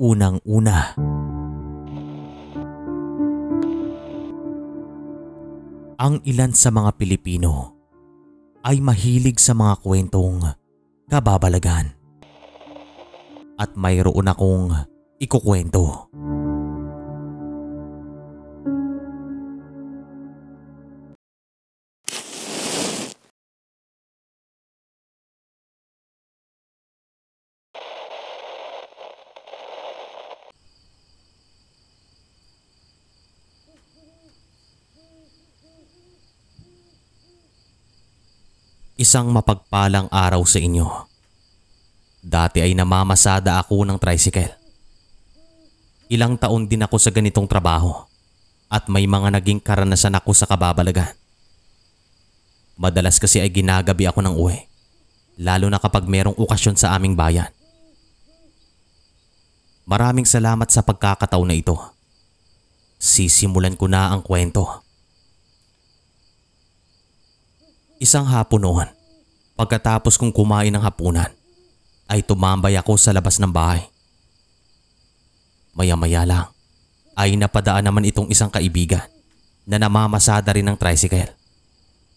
unang-una. Ang ilan sa mga Pilipino ay mahilig sa mga kwentong kababalagan. At mayroon akong ikukwento. Isang mapagpalang araw sa inyo. Dati ay namamasada ako ng tricycle. Ilang taon din ako sa ganitong trabaho at may mga naging karanasan ako sa kababalagan. Madalas kasi ay ginagabi ako ng uwi, lalo na kapag merong okasyon sa aming bayan. Maraming salamat sa pagkakataon na ito. Sisimulan ko na ang kwento. Isang hapon noon, pagkatapos kong kumain ng hapunan, ay tumambay ako sa labas ng bahay. Maya-maya lang ay napadaan naman itong isang kaibigan na namamasada rin ng tricycle.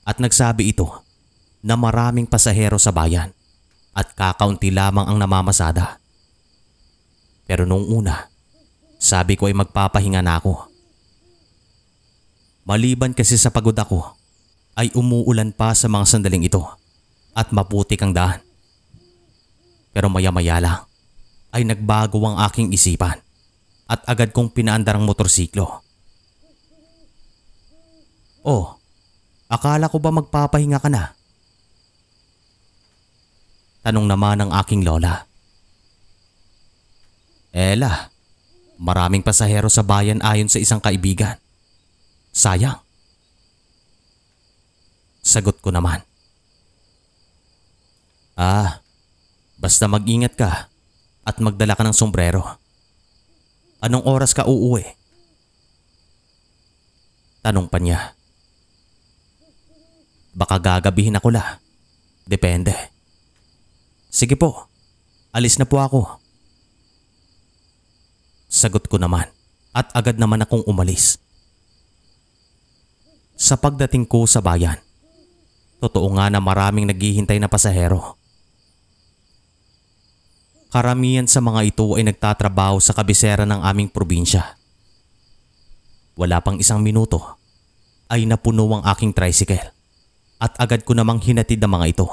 At nagsabi ito na maraming pasahero sa bayan at kakaunti lamang ang namamasada. Pero nung una, sabi ko ay magpapahinga na ako. Maliban kasi sa pagod ako, ay umuulan pa sa mga sandaling ito at maputik ang daan. Pero maya-maya lang ay nagbago ang aking isipan at agad kong pinaandar ang motorsiklo. Oh, akala ko ba magpapahinga ka na? Tanong naman ng aking lola. Ela, maraming pasahero sa bayan ayon sa isang kaibigan. Sayang, Sagot ko naman. Ah, basta mag-ingat ka at magdala ka ng sombrero. Anong oras ka uuwi? Tanong pa niya. Baka gagabihin ako la. Depende. Sige po, alis na po ako. Sagot ko naman at agad naman akong umalis. Sa pagdating ko sa bayan, Totoo nga na maraming naghihintay na pasahero. Karamihan sa mga ito ay nagtatrabaho sa kabisera ng aming probinsya. Wala pang isang minuto ay napuno ang aking tricycle at agad ko namang hinatid ang mga ito.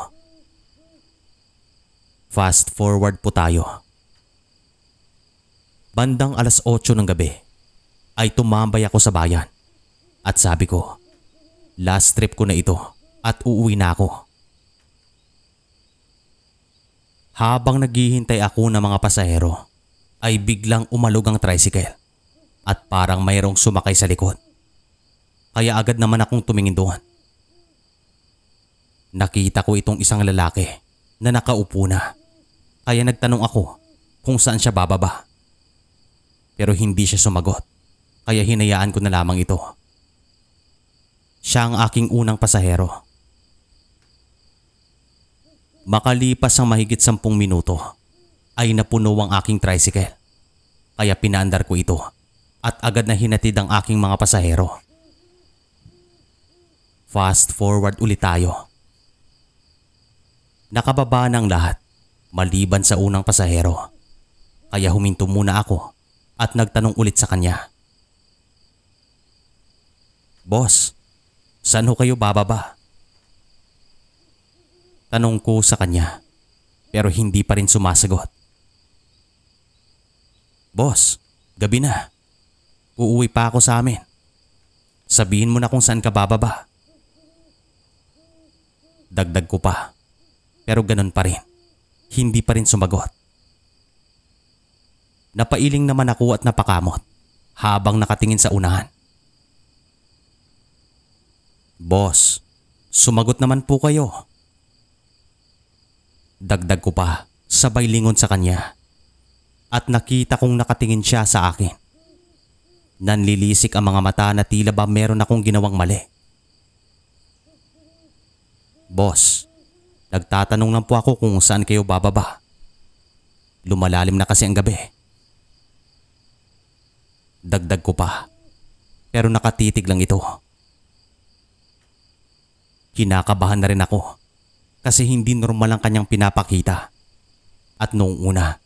Fast forward po tayo. Bandang alas 8 ng gabi ay tumambay ako sa bayan at sabi ko, last trip ko na ito at uuwi na ako. Habang naghihintay ako ng mga pasahero ay biglang umalog ang tricycle at parang mayroong sumakay sa likod. Kaya agad naman akong tumingin doon. Nakita ko itong isang lalaki na nakaupo na kaya nagtanong ako kung saan siya bababa. Pero hindi siya sumagot kaya hinayaan ko na lamang ito. Siya ang aking unang pasahero Makalipas ang mahigit sampung minuto ay napuno ang aking tricycle. Kaya pinaandar ko ito at agad na hinatid ang aking mga pasahero. Fast forward ulit tayo. Nakababa ng lahat maliban sa unang pasahero. Kaya huminto muna ako at nagtanong ulit sa kanya. Boss, saan ho kayo bababa? Tanong ko sa kanya pero hindi pa rin sumasagot. Boss, gabi na. Uuwi pa ako sa amin. Sabihin mo na kung saan ka bababa. Dagdag ko pa. Pero ganun pa rin. Hindi pa rin sumagot. Napailing naman ako at napakamot habang nakatingin sa unahan. Boss, sumagot naman po kayo. Dagdag ko pa, sabay lingon sa kanya. At nakita kong nakatingin siya sa akin. Nanlilisik ang mga mata na tila ba meron akong ginawang mali. Boss, nagtatanong lang po ako kung saan kayo bababa. Lumalalim na kasi ang gabi. Dagdag ko pa. Pero nakatitig lang ito. Kinakabahan na rin ako kasi hindi normal ang kanyang pinapakita. At noong una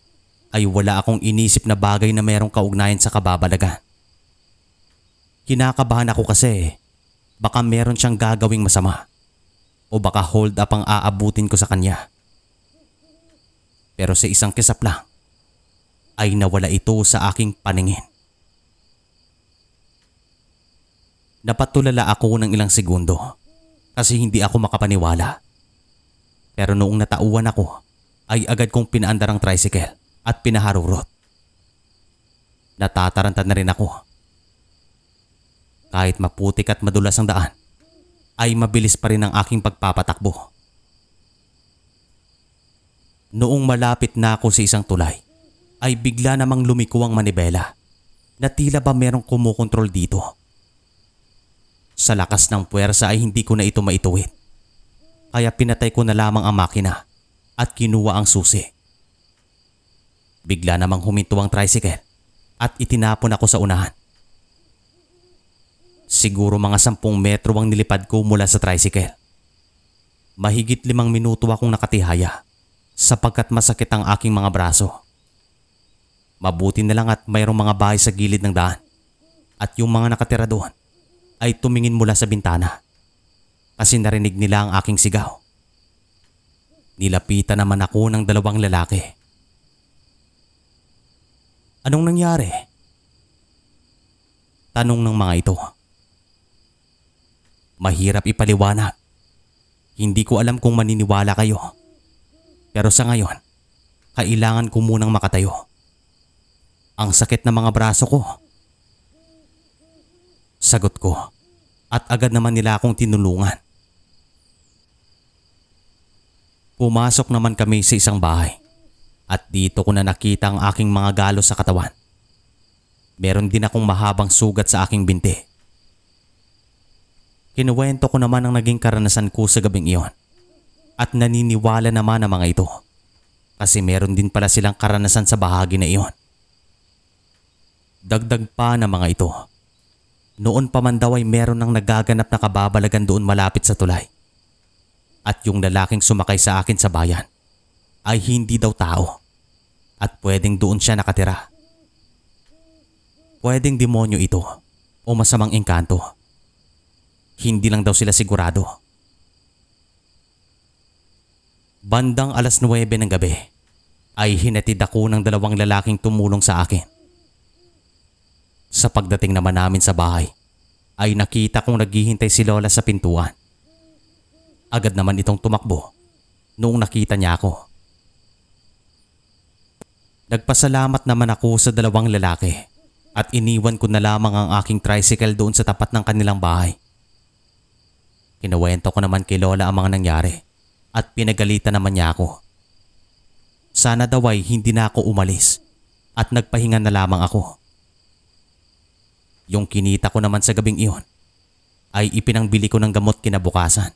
ay wala akong inisip na bagay na mayroong kaugnayan sa kababalaga. Kinakabahan ako kasi baka meron siyang gagawing masama o baka hold up ang aabutin ko sa kanya. Pero sa isang kisap lang ay nawala ito sa aking paningin. Napatulala ako ng ilang segundo kasi hindi ako makapaniwala pero noong natauan ako, ay agad kong pinaandar ang tricycle at pinaharurot. Natataranta na rin ako. Kahit maputik at madulas ang daan, ay mabilis pa rin ang aking pagpapatakbo. Noong malapit na ako sa isang tulay, ay bigla namang lumiko ang manibela na tila ba merong kumukontrol dito. Sa lakas ng puwersa ay hindi ko na ito maituwid kaya pinatay ko na lamang ang makina at kinuha ang susi. Bigla namang huminto ang tricycle at itinapon ako sa unahan. Siguro mga sampung metro ang nilipad ko mula sa tricycle. Mahigit limang minuto akong nakatihaya sapagkat masakit ang aking mga braso. Mabuti na lang at mayroong mga bahay sa gilid ng daan at yung mga nakatira doon ay tumingin mula sa bintana kasi narinig nila ang aking sigaw. Nilapitan naman ako ng dalawang lalaki. Anong nangyari? Tanong ng mga ito. Mahirap ipaliwanag. Hindi ko alam kung maniniwala kayo. Pero sa ngayon, kailangan ko munang makatayo. Ang sakit ng mga braso ko. Sagot ko at agad naman nila akong tinulungan. Pumasok naman kami sa isang bahay at dito ko na nakita ang aking mga galos sa katawan. Meron din akong mahabang sugat sa aking binti. Kinuwento ko naman ang naging karanasan ko sa gabing iyon at naniniwala naman ang mga ito kasi meron din pala silang karanasan sa bahagi na iyon. Dagdag pa ng mga ito. Noon pa man daw ay meron ng nagaganap na kababalagan doon malapit sa tulay at yung lalaking sumakay sa akin sa bayan ay hindi daw tao at pwedeng doon siya nakatira. Pwedeng demonyo ito o masamang engkanto. Hindi lang daw sila sigurado. Bandang alas 9 ng gabi ay hinatid ako ng dalawang lalaking tumulong sa akin. Sa pagdating naman namin sa bahay ay nakita kong naghihintay si Lola sa pintuan. Agad naman itong tumakbo noong nakita niya ako. Nagpasalamat naman ako sa dalawang lalaki at iniwan ko na lamang ang aking tricycle doon sa tapat ng kanilang bahay. Kinuwento ko naman kay Lola ang mga nangyari at pinagalitan naman niya ako. Sana daw ay hindi na ako umalis at nagpahinga na lamang ako. Yung kinita ko naman sa gabing iyon ay ipinangbili ko ng gamot kinabukasan.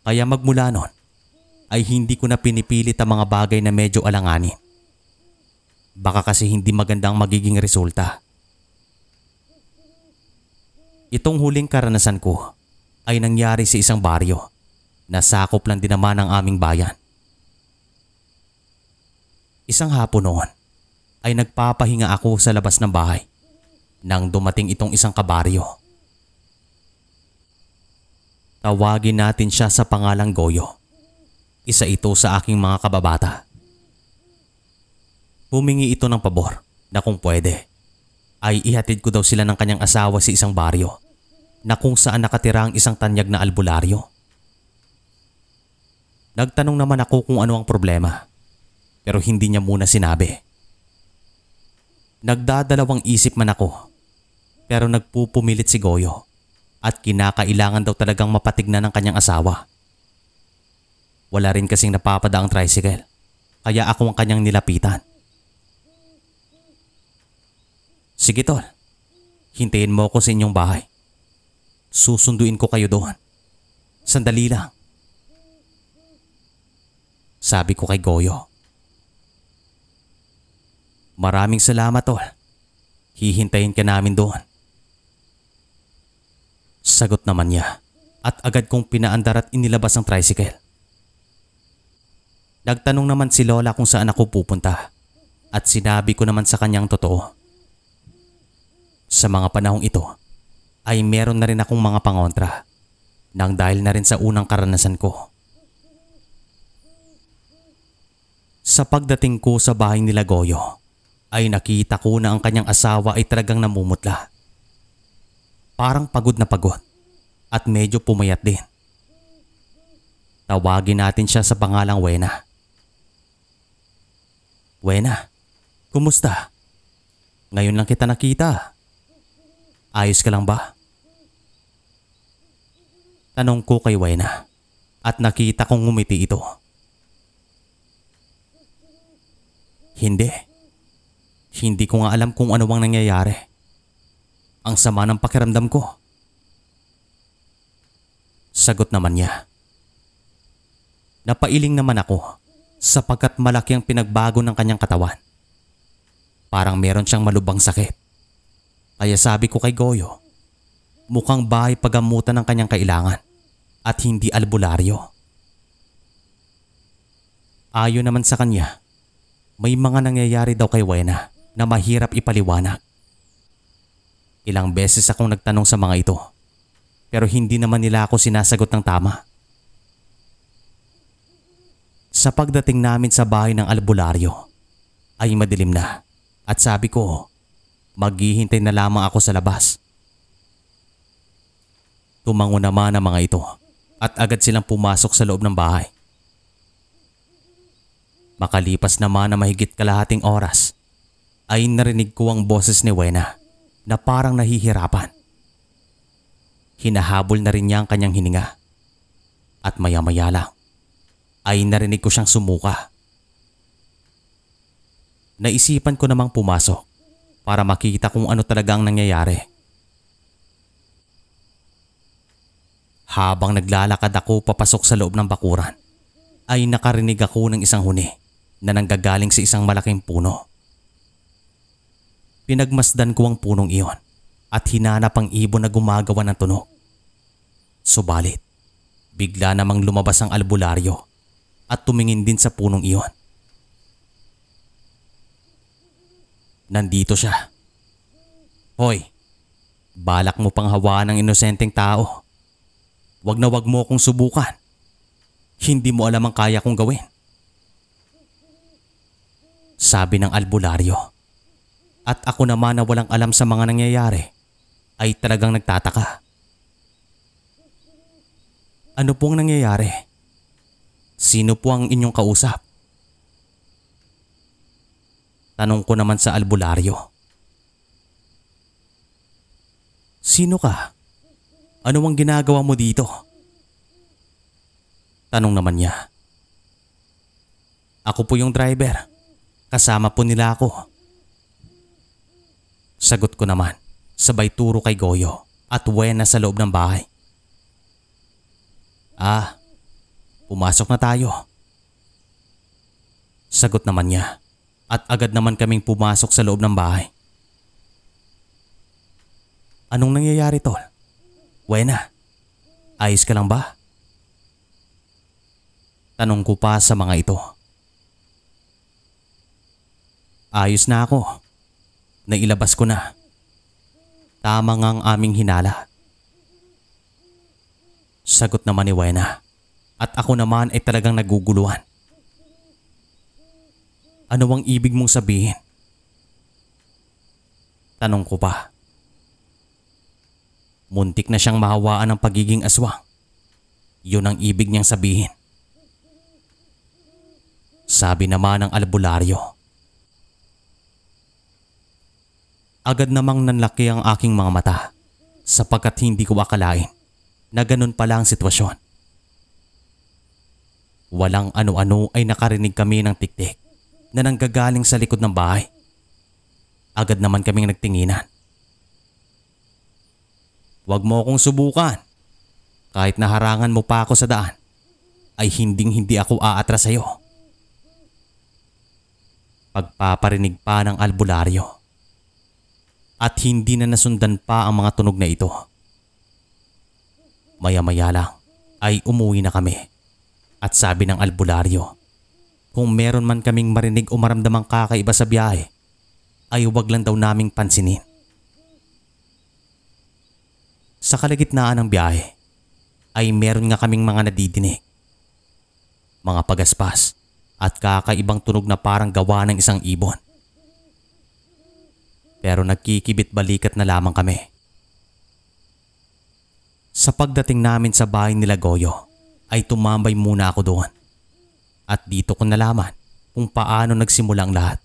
Kaya magmula noon ay hindi ko na pinipilit ang mga bagay na medyo alanganin. Baka kasi hindi magandang magiging resulta. Itong huling karanasan ko ay nangyari sa isang baryo na sakop lang din naman ang aming bayan. Isang hapon noon ay nagpapahinga ako sa labas ng bahay nang dumating itong isang kabaryo. Tawagin natin siya sa pangalang Goyo. Isa ito sa aking mga kababata. Humingi ito ng pabor na kung pwede ay ihatid ko daw sila ng kanyang asawa sa isang baryo na kung saan nakatira ang isang tanyag na albularyo. Nagtanong naman ako kung ano ang problema pero hindi niya muna sinabi. Nagdadalawang isip man ako pero nagpupumilit si Goyo at kinakailangan daw talagang mapatignan ng kanyang asawa. Wala rin kasing napapada ang tricycle kaya ako ang kanyang nilapitan. Sige tol, hintayin mo ako sa inyong bahay. Susunduin ko kayo doon. Sandali lang. Sabi ko kay Goyo. Maraming salamat tol. Hihintayin ka namin doon. Sagot naman niya at agad kong pinaandar at inilabas ang tricycle. Nagtanong naman si Lola kung saan ako pupunta at sinabi ko naman sa kanyang totoo. Sa mga panahong ito ay meron na rin akong mga pangontra nang dahil na rin sa unang karanasan ko. Sa pagdating ko sa bahay nila Goyo ay nakita ko na ang kanyang asawa ay talagang namumutla Parang pagod na pagod at medyo pumayat din. Tawagin natin siya sa pangalang Wena. Wena, kumusta? Ngayon lang kita nakita. Ayos ka lang ba? Tanong ko kay Wena at nakita kong umiti ito. Hindi. Hindi ko nga alam kung ano ang nangyayari. Ang sama ng pakiramdam ko. Sagot naman niya. Napailing naman ako sapagkat malaki ang pinagbago ng kanyang katawan. Parang meron siyang malubang sakit. Kaya sabi ko kay Goyo, mukhang bahay pagamutan ng kanyang kailangan at hindi albularyo. Ayon naman sa kanya, may mga nangyayari daw kay Wena na mahirap ipaliwanag. Ilang beses akong nagtanong sa mga ito pero hindi naman nila ako sinasagot ng tama. Sa pagdating namin sa bahay ng albularyo ay madilim na at sabi ko maghihintay na lamang ako sa labas. Tumango naman ang mga ito at agad silang pumasok sa loob ng bahay. Makalipas naman na mahigit kalahating oras ay narinig ko ang boses ni Wena na parang nahihirapan. Hinahabol na rin niya ang kanyang hininga. At maya-maya lang ay narinig ko siyang sumuka. Naisipan ko namang pumasok para makita kung ano talaga ang nangyayari. Habang naglalakad ako papasok sa loob ng bakuran, ay nakarinig ako ng isang huni na nanggagaling sa isang malaking puno. Pinagmasdan ko ang punong iyon at hinanap ang ibon na gumagawa ng tunog. Subalit, bigla namang lumabas ang albularyo at tumingin din sa punong iyon. Nandito siya. Hoy, balak mo pang hawaan ng inosenteng tao. Huwag na wag mo akong subukan. Hindi mo alam ang kaya kong gawin. Sabi ng albularyo at ako naman na walang alam sa mga nangyayari ay talagang nagtataka. Ano pong nangyayari? Sino po ang inyong kausap? Tanong ko naman sa albularyo. Sino ka? Ano ang ginagawa mo dito? Tanong naman niya. Ako po yung driver. Kasama po nila ako. Sagot ko naman, sabay turo kay Goyo at wena sa loob ng bahay. Ah, pumasok na tayo. Sagot naman niya at agad naman kaming pumasok sa loob ng bahay. Anong nangyayari tol? Wena, ayos ka lang ba? Tanong ko pa sa mga ito. Ayos na ako na ilabas ko na. Tama nga ang aming hinala. Sagot naman ni Wena at ako naman ay talagang naguguluhan. Ano ang ibig mong sabihin? Tanong ko pa. Muntik na siyang mahawaan ng pagiging aswang. Yun ang ibig niyang sabihin. Sabi naman ng albularyo Agad namang nanlaki ang aking mga mata sapagkat hindi ko akalain na ganun pala ang sitwasyon. Walang ano-ano ay nakarinig kami ng tiktik na nanggagaling sa likod ng bahay. Agad naman kaming nagtinginan. Huwag mo akong subukan. Kahit naharangan mo pa ako sa daan, ay hinding hindi ako aatras sa iyo. Pagpaparinig pa ng albularyo at hindi na nasundan pa ang mga tunog na ito. Maya-maya lang ay umuwi na kami at sabi ng albularyo, kung meron man kaming marinig o maramdamang kakaiba sa biyahe, ay huwag lang daw naming pansinin. Sa kalagitnaan ng biyahe, ay meron nga kaming mga nadidinig. Mga pagaspas at kakaibang tunog na parang gawa ng isang ibon pero nagkikibit-balikat na lamang kami. Sa pagdating namin sa bahay nila Goyo ay tumambay muna ako doon. At dito ko nalaman kung paano nagsimula ang lahat.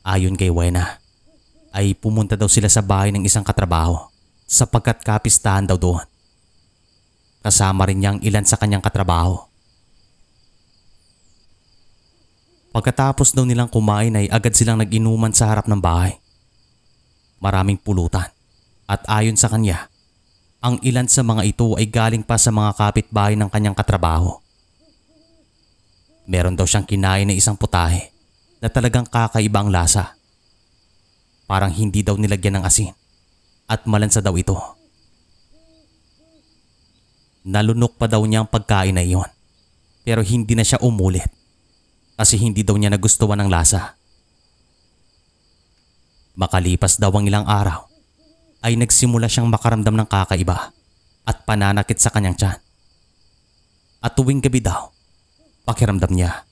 Ayon kay Wena ay pumunta daw sila sa bahay ng isang katrabaho sapagkat kapistahan daw doon. Kasama rin niyang ilan sa kanyang katrabaho. Pagkatapos daw nilang kumain ay agad silang nag-inuman sa harap ng bahay. Maraming pulutan at ayon sa kanya, ang ilan sa mga ito ay galing pa sa mga kapitbahay ng kanyang katrabaho. Meron daw siyang kinain na isang putahe na talagang kakaiba ang lasa. Parang hindi daw nilagyan ng asin at malansa daw ito. Nalunok pa daw niya ang pagkain na iyon pero hindi na siya umulit kasi hindi daw niya nagustuhan ang lasa. Makalipas daw ang ilang araw ay nagsimula siyang makaramdam ng kakaiba at pananakit sa kanyang tiyan. At tuwing gabi daw, pakiramdam niya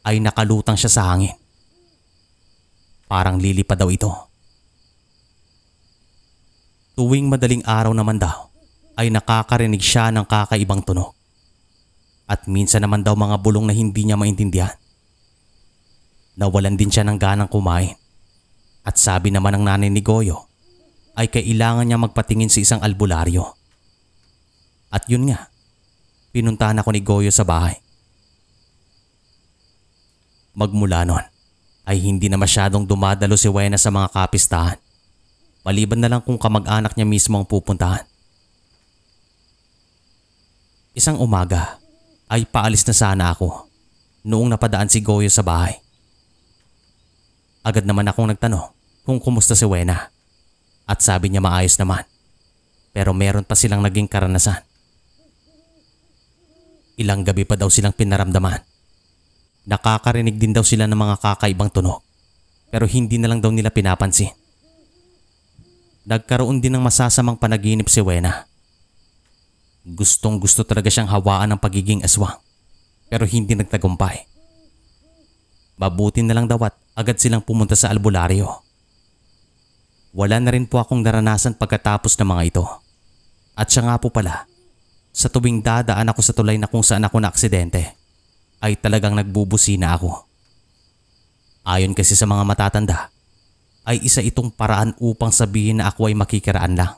ay nakalutang siya sa hangin. Parang lilipad daw ito. Tuwing madaling araw naman daw ay nakakarinig siya ng kakaibang tunog. At minsan naman daw mga bulong na hindi niya maintindihan. Nawalan din siya ng ganang kumain. At sabi naman ng nanay ni Goyo ay kailangan niya magpatingin sa isang albularyo. At yun nga, pinuntahan ako ni Goyo sa bahay. Magmula nun ay hindi na masyadong dumadalo si Wena sa mga kapistahan. Maliban na lang kung kamag-anak niya mismo ang pupuntahan. Isang umaga ay paalis na sana ako noong napadaan si Goyo sa bahay. Agad naman akong nagtanong kung kumusta si Wena at sabi niya maayos naman pero meron pa silang naging karanasan. Ilang gabi pa daw silang pinaramdaman. Nakakarinig din daw sila ng mga kakaibang tunog pero hindi na lang daw nila pinapansin. Nagkaroon din ng masasamang panaginip si Wena. Gustong gusto talaga siyang hawaan ng pagiging aswang pero hindi nagtagumpay. Mabuti na lang daw at agad silang pumunta sa albularyo. Wala na rin po akong naranasan pagkatapos ng mga ito. At siya nga po pala, sa tuwing dadaan ako sa tulay na kung saan ako na aksidente, ay talagang nagbubusina ako. Ayon kasi sa mga matatanda, ay isa itong paraan upang sabihin na ako ay makikiraan lang.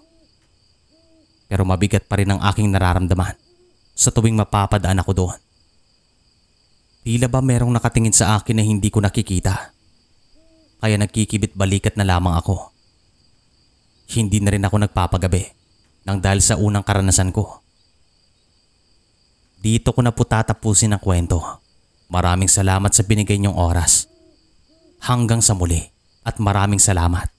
Pero mabigat pa rin ang aking nararamdaman sa tuwing mapapadaan ako doon. Tila ba merong nakatingin sa akin na hindi ko nakikita? kaya nagkikibit balikat na lamang ako. Hindi na rin ako nagpapagabi nang dahil sa unang karanasan ko. Dito ko na po tatapusin ang kwento. Maraming salamat sa binigay niyong oras. Hanggang sa muli at maraming salamat.